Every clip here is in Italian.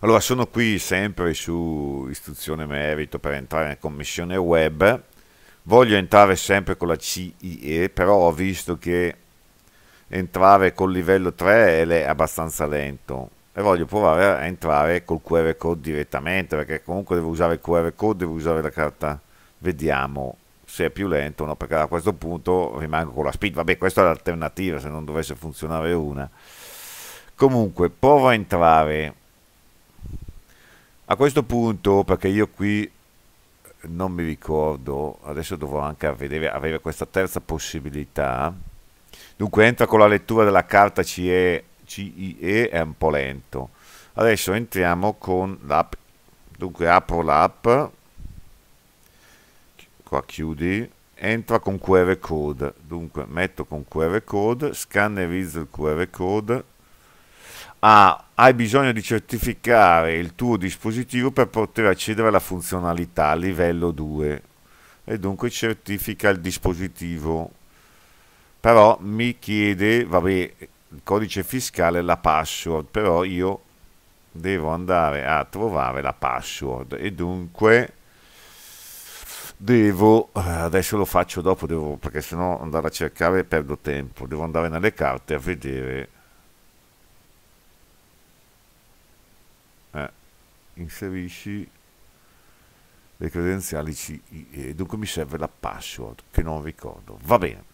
Allora, sono qui sempre su istruzione merito per entrare in commissione web. Voglio entrare sempre con la CIE, però ho visto che entrare col livello 3 è abbastanza lento e voglio provare a entrare col QR code direttamente perché comunque devo usare il QR code, devo usare la carta. Vediamo se è più lento o no, perché a questo punto rimango con la speed. Vabbè, questa è l'alternativa se non dovesse funzionare una. Comunque, provo a entrare a questo punto, perché io qui eh, non mi ricordo, adesso dovrò anche vedere, avere questa terza possibilità. Dunque entra con la lettura della carta CE, CIE, è un po' lento. Adesso entriamo con l'app. Dunque apro l'app, qua chiudi, entra con QR code. Dunque metto con QR code, scannerizzo il QR code ah, hai bisogno di certificare il tuo dispositivo per poter accedere alla funzionalità livello 2 e dunque certifica il dispositivo però mi chiede vabbè il codice fiscale la password però io devo andare a trovare la password e dunque devo eh, adesso lo faccio dopo devo, perché sennò andare a cercare perdo tempo devo andare nelle carte a vedere inserisci le credenziali CIE. Dunque mi serve la password che non ricordo. Va bene,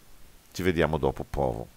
ci vediamo dopo, provo.